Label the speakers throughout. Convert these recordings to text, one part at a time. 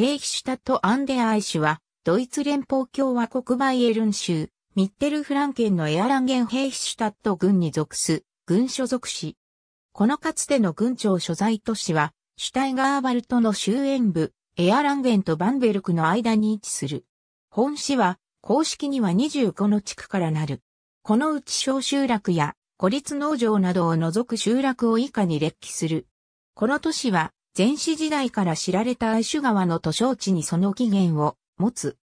Speaker 1: ヘイヒシュタット・アンデアイシュは、ドイツ連邦共和国バイエルン州、ミッテルフランケンのエアランゲンヘイヒシュタット軍に属す、軍所属市。このかつての軍庁所在都市は、シュタイガーバルトの終焉部、エアランゲンとバンベルクの間に位置する。本市は、公式には25の地区からなる。このうち小集落や、孤立農場などを除く集落を以下に列記する。この都市は、前史時代から知られた愛種川の図書地にその起源を持つ。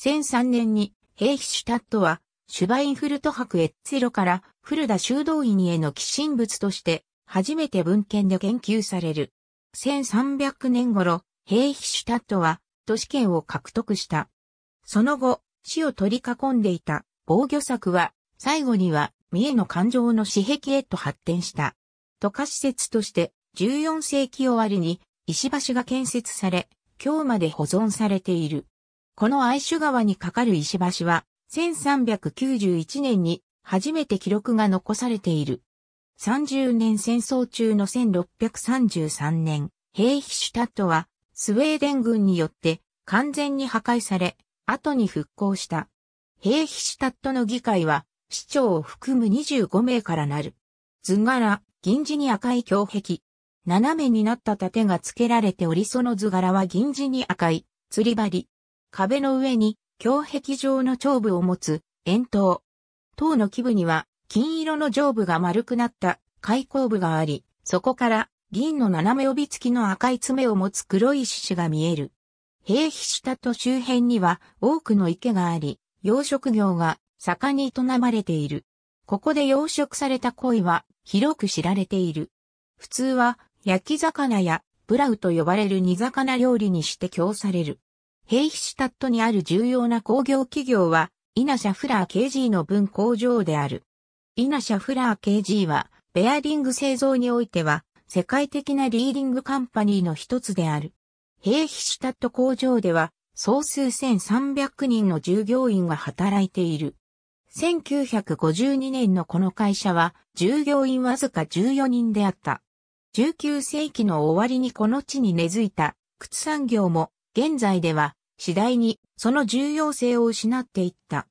Speaker 1: 1003年に、ヘイヒシュタットは、シュバインフルト博エッツェロから古田修道院への寄進物として、初めて文献で研究される。1300年頃、ヘイヒシュタットは、都市圏を獲得した。その後、死を取り囲んでいた防御策は、最後には、三重の感情の私壁へと発展した。都化施設として、14世紀終わりに石橋が建設され、今日まで保存されている。この愛州川に架かる石橋は、1391年に初めて記録が残されている。30年戦争中の1633年、ヘイヒシュタットはスウェーデン軍によって完全に破壊され、後に復興した。ヘイヒシュタットの議会は、市長を含む25名からなる。図柄、銀地に赤い胸壁、斜めになった盾が付けられておりその図柄は銀地に赤い、釣り針。壁の上に、胸壁状の頂部を持つ、円筒。塔の基部には、金色の上部が丸くなった開口部があり、そこから銀の斜め帯付きの赤い爪を持つ黒い獅子が見える。兵碑下と周辺には多くの池があり、養殖業が盛んに営まれている。ここで養殖された鯉は広く知られている。普通は焼き魚やブラウと呼ばれる煮魚料理にして供される。ヘイヒシュタットにある重要な工業企業は、イナシャフラー KG の分工場である。イナシャフラー KG は、ベアリング製造においては、世界的なリーディングカンパニーの一つである。ヘイヒシュタット工場では、総数1300人の従業員が働いている。1952年のこの会社は、従業員わずか14人であった。19世紀の終わりにこの地に根付いた靴産業も現在では次第にその重要性を失っていった。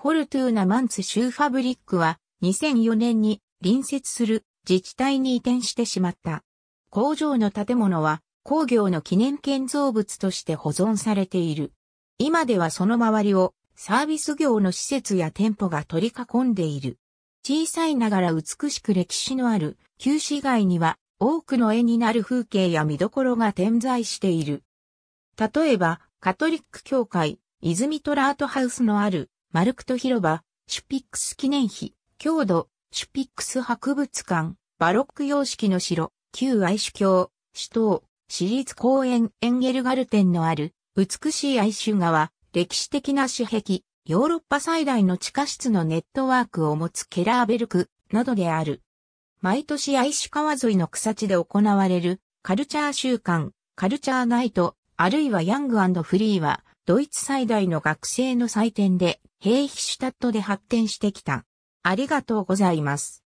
Speaker 1: フォルトゥーナマンツシューファブリックは2004年に隣接する自治体に移転してしまった。工場の建物は工業の記念建造物として保存されている。今ではその周りをサービス業の施設や店舗が取り囲んでいる。小さいながら美しく歴史のある旧市街には多くの絵になる風景や見どころが点在している。例えば、カトリック教会、泉トラートハウスのある、マルクト広場、シュピックス記念碑、郷土、シュピックス博物館、バロック様式の城、旧愛主教、首都、私立公園エンゲルガルテンのある、美しい愛州川、歴史的な私壁、ヨーロッパ最大の地下室のネットワークを持つケラーベルクなどである。毎年愛知川沿いの草地で行われるカルチャー週間、カルチャーナイト、あるいはヤングフリーは、ドイツ最大の学生の祭典で、ヘイヒシュタットで発展してきた。ありがとうございます。